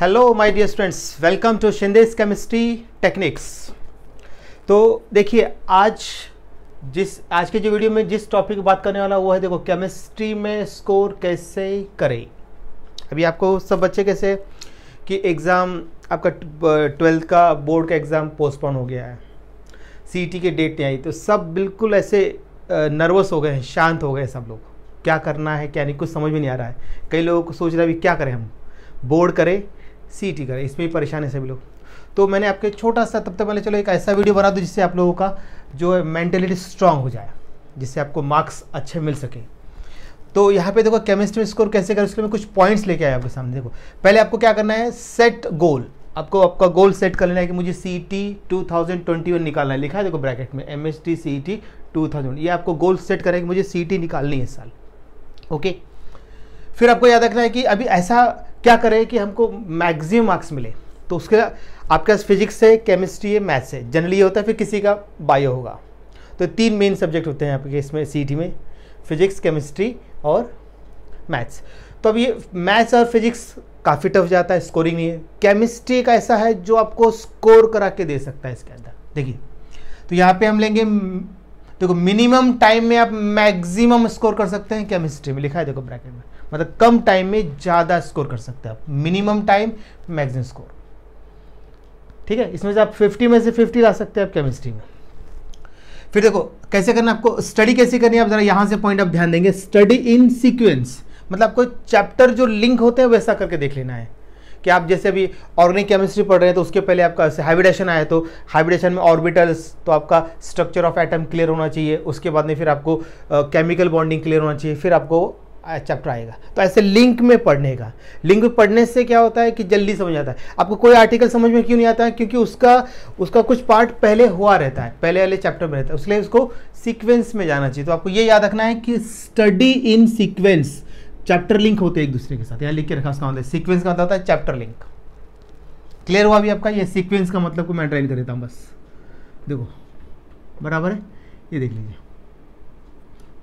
Hello my dear students welcome to Shinde's chemistry techniques तो देखिए आज जिस आज के जो वीडियो में जिस टॉपिक की बात करने वाला वो है देखो केमिस्ट्री में स्कोर कैसे करें अभी आपको सब बच्चे कैसे कि एग्ज़ाम आपका ट्वेल्थ का बोर्ड का एग्ज़ाम पोस्टपोन हो गया है टी e की डेट नहीं आई तो सब बिल्कुल ऐसे नर्वस हो गए हैं शांत हो गए सब लोग क्या करना है क्या नहीं कुछ समझ में नहीं आ रहा है कई लोगों को सोच रहा है अभी क्या करें हम बोर्ड करें सी टी करें इसमें भी परेशान है सभी लोग तो मैंने आपके छोटा सा तब तक मैंने चलो एक ऐसा वीडियो बना दूँ जिससे आप लोगों का जो है मैंटेलिटी स्ट्रांग हो जाए जिससे आपको मार्क्स अच्छे मिल सके तो यहाँ पे देखो केमिस्ट्री स्कोर कैसे करें उसके लिए मैं कुछ पॉइंट्स लेके आया आपके सामने देखो पहले आपको क्या करना है सेट गोल आपको आपका गोल सेट कर लेना है कि मुझे C T two thousand twenty one निकालना है लिखा है देखो ब्रैकेट में M S T C T two thousand ये आपको गोल सेट करें कि मुझे सी टी निकालनी है इस साल ओके फिर आपको याद रखना है कि अभी ऐसा क्या करें कि हमको मैक्सिमम मार्क्स मिले तो उसके आपके पास फिजिक्स है केमिस्ट्री है मैथ्स है जनरली ये होता है फिर किसी का बायो होगा तो तीन मेन सब्जेक्ट होते हैं आपके इसमें सी में फिजिक्स केमिस्ट्री और मैथ्स तो अब ये मैथ्स और फिजिक्स काफ़ी टफ जाता है स्कोरिंग नहीं है केमिस्ट्री एक ऐसा है जो आपको स्कोर करा के दे सकता है इसके अंदर देखिए तो यहाँ पे हम लेंगे देखो मिनिमम टाइम में आप मैक्सिमम स्कोर कर सकते हैं केमिस्ट्री में लिखा है देखो ब्रैकेट में मतलब कम टाइम में ज़्यादा स्कोर कर सकते हैं आप मिनिमम टाइम मैक्सिमम स्कोर ठीक है इसमें से आप 50 में से 50 ला सकते हैं आप केमिस्ट्री में फिर देखो कैसे करना आपको स्टडी कैसे करनी है आप ज़रा यहाँ से पॉइंट आप ध्यान देंगे स्टडी इन सिक्वेंस मतलब आपको चैप्टर जो लिंक होते हैं वैसा करके देख लेना है कि आप जैसे अभी ऑर्गेनिक केमिस्ट्री पढ़ रहे हैं तो उसके पहले आपका हाइब्रिडेशन आया तो हाइब्रिडेशन में ऑर्बिटल्स तो आपका स्ट्रक्चर ऑफ एटम क्लियर होना चाहिए उसके बाद में फिर आपको केमिकल बॉन्डिंग क्लियर होना चाहिए फिर आपको चैप्टर आएगा तो ऐसे लिंक में पढ़ने का लिंक में पढ़ने से क्या होता है कि जल्दी समझ आता है आपको कोई आर्टिकल समझ में क्यों नहीं आता है क्योंकि उसका उसका कुछ पार्ट पहले हुआ रहता है पहले वाले चैप्टर में रहता है उसके लिए उसको सीक्वेंस में जाना चाहिए तो आपको ये याद रखना है कि study in sequence chapter link होते हैं एक दूसरे के साथ यहाँ लिख के रखा उसका मतलब। मतलब होता है सीक्वेंस का होता है चैप्टर लिंक क्लियर हुआ अभी आपका ये सीक्वेंस का मतलब को मैं ड्राइन कर देता हूँ बस देखो बराबर है ये देख लीजिए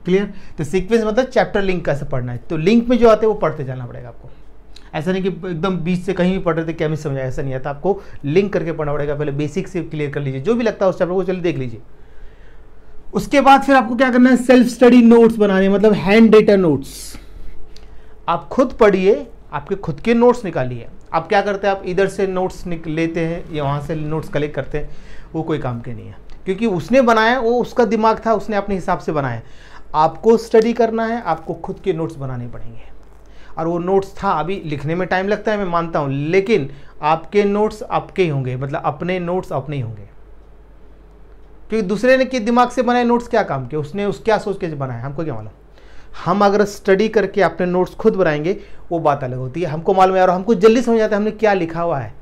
क्लियर तो सीक्वेंस मतलब चैप्टर लिंक कैसे पढ़ना है तो लिंक में जो आते हैं वो पढ़ते जाना पड़ेगा आपको ऐसा नहीं कि एकदम बीच से कहीं भी पढ़ रहे थे क्या भी आया ऐसा नहीं आता तो आपको लिंक करके पढ़ना पड़ेगा पहले बेसिक से क्लियर कर लीजिए जो भी लगता है उस चैप्टर को चलिए देख लीजिए उसके बाद फिर आपको क्या करना है सेल्फ स्टडी नोट्स बनाने मतलब हैंड रिटन नोट्स आप खुद पढ़िए आपके खुद के नोट्स निकालिए आप क्या करते हैं आप इधर से नोट्स लेते हैं या वहाँ से नोट्स कलेक्ट करते हैं वो कोई काम के नहीं है क्योंकि उसने बनाया वो उसका दिमाग था उसने अपने हिसाब से बनाया आपको स्टडी करना है आपको खुद के नोट्स बनाने पड़ेंगे और वो नोट्स था अभी लिखने में टाइम लगता है मैं मानता हूँ लेकिन आपके नोट्स आपके ही होंगे मतलब अपने नोट्स अपने ही होंगे क्योंकि दूसरे ने के दिमाग से बनाए नोट्स क्या काम के उसने उस क्या सोच के बनाया हमको क्या मालूम हम अगर स्टडी करके अपने नोट्स खुद बनाएंगे वो बात अलग होती है हमको मालूम है और हमको जल्दी समझ आता है हमने क्या लिखा हुआ है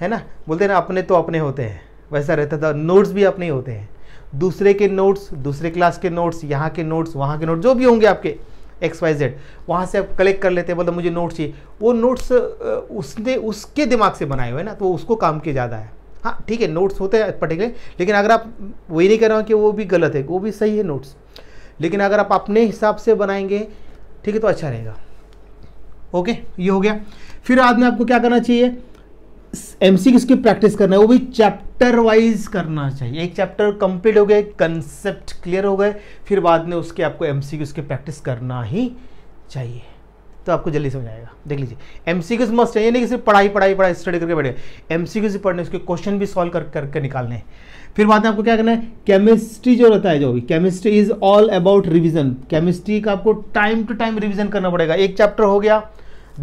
है ना बोलते हैं ना अपने तो अपने होते हैं वैसा रहता था नोट्स भी अपने ही होते हैं दूसरे के नोट्स दूसरे क्लास के नोट्स यहाँ के नोट्स वहाँ के नोट्स जो भी होंगे आपके एक्स वाई जेड वहाँ से आप कलेक्ट कर लेते हैं बोलते मुझे नोट्स चाहिए वो नोट्स उसने उसके दिमाग से बनाए हुए ना तो उसको काम के ज़्यादा है हाँ ठीक है नोट्स होते हैं पर्टिकुलर लेकिन अगर आप वही नहीं कर रहे हो कि वो भी गलत है वो भी सही है नोट्स लेकिन अगर आप अपने हिसाब से बनाएंगे ठीक है तो अच्छा रहेगा ओके ये हो गया फिर आदमी आपको क्या करना चाहिए एमसी किसकी प्रैक्टिस करना है वो भी चैप्टर वाइज करना चाहिए एक चैप्टर कंप्लीट हो गया कंसेप्ट क्लियर हो गए फिर बाद में उसके आपको एम सी उसकी प्रैक्टिस करना ही चाहिए तो आपको जल्दी समझ आएगा देख लीजिए एम सी क्यूज मस्ट है नहीं कि सिर्फ पढ़ाई पढ़ाई पढ़ाई स्टडी करके बैठे एम सी क्यूज पढ़ने उसके क्वेश्चन भी सॉल्व कर करके निकालने फिर बाद में आपको क्या करना है केमिस्ट्री जो रहता है जो भी chemistry is all about revision chemistry का आपको टाइम टू टाइम रिविजन करना पड़ेगा एक चैप्टर हो गया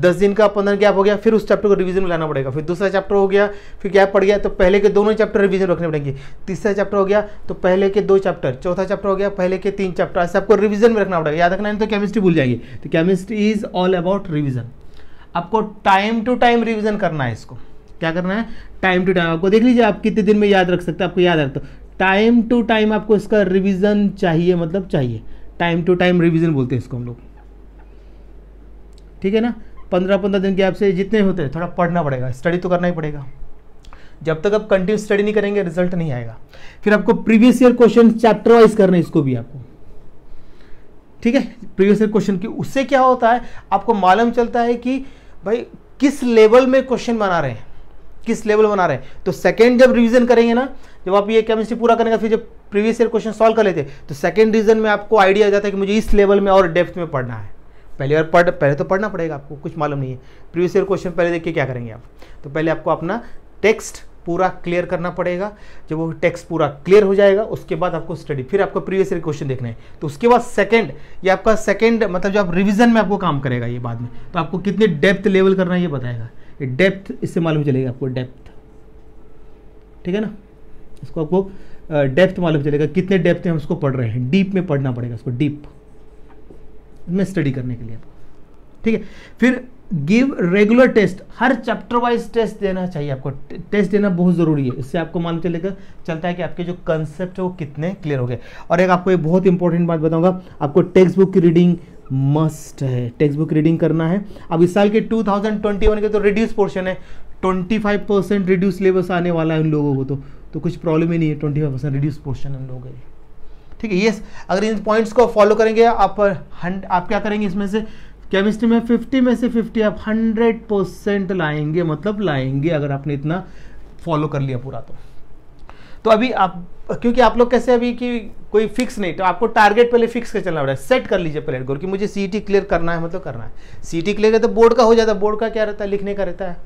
दस दिन का पंद्रह गैप हो गया फिर उस चैप्टर को रिवीजन में लाना पड़ेगा फिर दूसरा चैप्टर हो गया फिर गैप पड़ गया तो पहले के दोनों चैप्टर रिवीजन रखने पड़ेंगे तीसरा चैप्टर हो गया तो पहले के दो चैप्टर चौथा चैप्टर हो गया पहले के तीन चैप्टर ऐसे आपको रिविजन में रखना पड़ेगा याद रखना है तो केमिस्ट्री भूल जाएगी तो chemistry is all about revision आपको टाइम टू टाइम रिविजन करना है इसको क्या करना है टाइम टू टाइम आपको देख लीजिए आप कितने दिन में याद रख सकते हैं आपको याद रखते टाइम टू टाइम आपको इसका रिविजन चाहिए मतलब चाहिए टाइम टू टाइम रिविजन बोलते हैं इसको हम लोग ठीक है ना पंद्रह पंद्रह दिन के आपसे से जितने होते हैं थोड़ा पढ़ना पड़ेगा स्टडी तो करना ही पड़ेगा जब तक आप कंटिन्यू स्टडी नहीं करेंगे रिजल्ट नहीं आएगा फिर आपको previous year question chapter wise करना है इसको भी आपको ठीक है प्रीवियस ईयर क्वेश्चन की उससे क्या होता है आपको मालूम चलता है कि भाई किस लेवल में क्वेश्चन बना रहे हैं किस लेवल बना रहे हैं तो सेकेंड जब रिविजन करेंगे ना जब आप ये केमिस्ट्री पूरा करेंगे फिर जब प्रीवियस ईयर क्वेश्चन सॉल्व कर लेते तो सेकेंड रीजन में आपको आइडिया आ जाता है कि मुझे इस लेवल में और डेप्थ में पढ़ना है पहली बार पढ़ पहले तो पढ़ना पड़ेगा आपको कुछ मालूम नहीं है प्रीवियस ईयर क्वेश्चन पहले देख के क्या करेंगे आप तो पहले आपको अपना टेक्स्ट पूरा क्लियर करना पड़ेगा जब वो टेक्स्ट पूरा क्लियर हो जाएगा उसके बाद आपको स्टडी फिर आपको प्रीवियस ईयर क्वेश्चन देखना है तो उसके बाद सेकंड ये आपका सेकंड मतलब जो आप रिविजन में आपको काम करेगा ये बाद में तो आपको कितने डेप्थ लेवल करना है ये बताएगा ये डेप्थ इससे मालूम चलेगा आपको डेप्थ ठीक है ना इसको आपको डेप्थ मालूम चलेगा कितने डेप्थ में हम उसको पढ़ रहे हैं डीप में पढ़ना पड़ेगा उसको डीप में स्टडी करने के लिए ठीक है फिर गिव रेगुलर टेस्ट हर चैप्टर वाइज टेस्ट देना चाहिए आपको टेस्ट देना बहुत ज़रूरी है इससे आपको मान चलेगा चलता है कि आपके जो कंसेप्ट है वो कितने क्लियर हो गए और एक आपको एक बहुत इंपॉर्टेंट बात बताऊंगा आपको टेक्स्ट बुक की रीडिंग मस्ट है टेक्स्ट बुक रीडिंग करना है अब इस साल के 2021 के तो रिड्यूस पोर्शन है 25 परसेंट रिड्यूस सिलेबस आने वाला है उन लोगों को तो, तो कुछ प्रॉब्लम ही नहीं है 25 परसेंट रिड्यूस पोर्शन उन लोगों के ठीक है ये अगर इन पॉइंट्स को फॉलो करेंगे आप हंड आप क्या करेंगे इसमें से केमिस्ट्री में 50 में से 50 आप 100 परसेंट लाएंगे मतलब लाएंगे अगर आपने इतना फॉलो कर लिया पूरा तो तो अभी आप क्योंकि आप लोग कैसे अभी कि कोई फिक्स नहीं तो आपको टारगेट पहले फिक्स कर चलना पड़ेगा सेट कर लीजिए पहले गोल कि मुझे सी क्लियर करना है मतलब करना है सी क्लियर है तो बोर्ड का हो जाता है बोर्ड का क्या रहता है लिखने का रहता है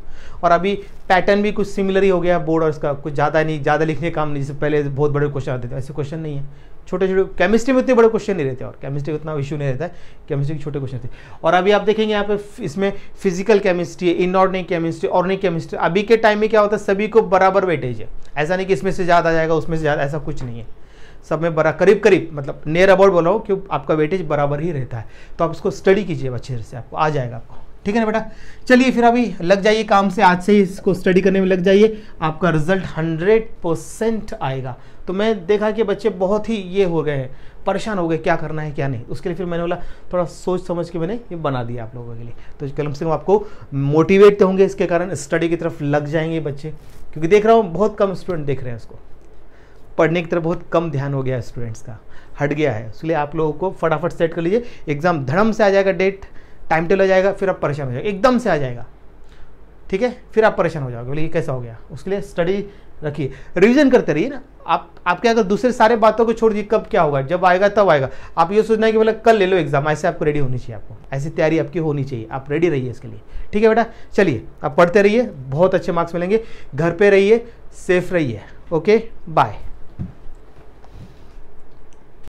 और अभी पैटर्न भी कुछ सिमिलर ही हो गया बोर्ड और उसका कुछ ज़्यादा नहीं ज़्यादा लिखने काम नहीं जैसे पहले बहुत बड़े क्वेश्चन आते थे ऐसे क्वेश्चन नहीं है छोटे छोटे केमिस्ट्री में उतने बड़े क्वेश्चन नहीं रहते और केमिस्ट्री में उतना इशू नहीं रहता है केमिस्ट्री के छोटे क्वेश्चन थे और अभी आप देखेंगे यहाँ पे इसमें physical chemistry inorganic chemistry organic chemistry अभी के टाइम में क्या होता है सभी को बराबर वेटेज है ऐसा नहीं कि इसमें से ज़्यादा जाएगा उसमें से ज़्यादा ऐसा ऐसा कुछ नहीं है सब में बरा करीब करीब मतलब नियर अबाउट बोला हूँ कि आपका वेटेज बराबर ही रहता है तो आप इसको स्टडी कीजिए अच्छे से आपको आ जाएगा आपको ठीक है ना बेटा चलिए फिर अभी लग जाइए काम से आज से ही इसको स्टडी करने में लग जाइए आपका रिजल्ट हंड्रेड परसेंट आएगा तो मैं देखा कि बच्चे बहुत ही ये हो गए हैं परेशान हो गए क्या करना है क्या नहीं उसके लिए फिर मैंने बोला थोड़ा सोच समझ के मैंने ये बना दिया आप लोगों के लिए तो कलम से कम आपको मोटिवेट होंगे इसके कारण स्टडी की तरफ लग जाएंगे बच्चे क्योंकि देख रहा हूँ बहुत कम स्टूडेंट देख रहे हैं इसको पढ़ने की तरफ बहुत कम ध्यान हो गया है स्टूडेंट्स का हट गया है इसलिए आप लोगों को फटाफट सेट कर लीजिए एग्ज़ाम धड़म से आ जाएगा डेट टाइम टेबल आ जाएगा फिर आप परेशान हो जाएगा एकदम से आ जाएगा ठीक है फिर आप परेशान हो जाओगे बोले ये कैसा हो गया उसके लिए स्टडी रखिए रिवीजन करते रहिए ना आप आपके अगर दूसरे सारे बातों को छोड़ दिए कब क्या होगा जब आएगा तब आएगा आप ये सोचना है कि बोले कल ले लो एग्जाम ऐसे आपको रेडी होनी चाहिए आपको ऐसी तैयारी आपकी होनी चाहिए आप रेडी रहिए इसके लिए ठीक है बेटा चलिए आप पढ़ते रहिए बहुत अच्छे मार्क्स मिलेंगे घर पर रहिए सेफ रहिए ओके बाय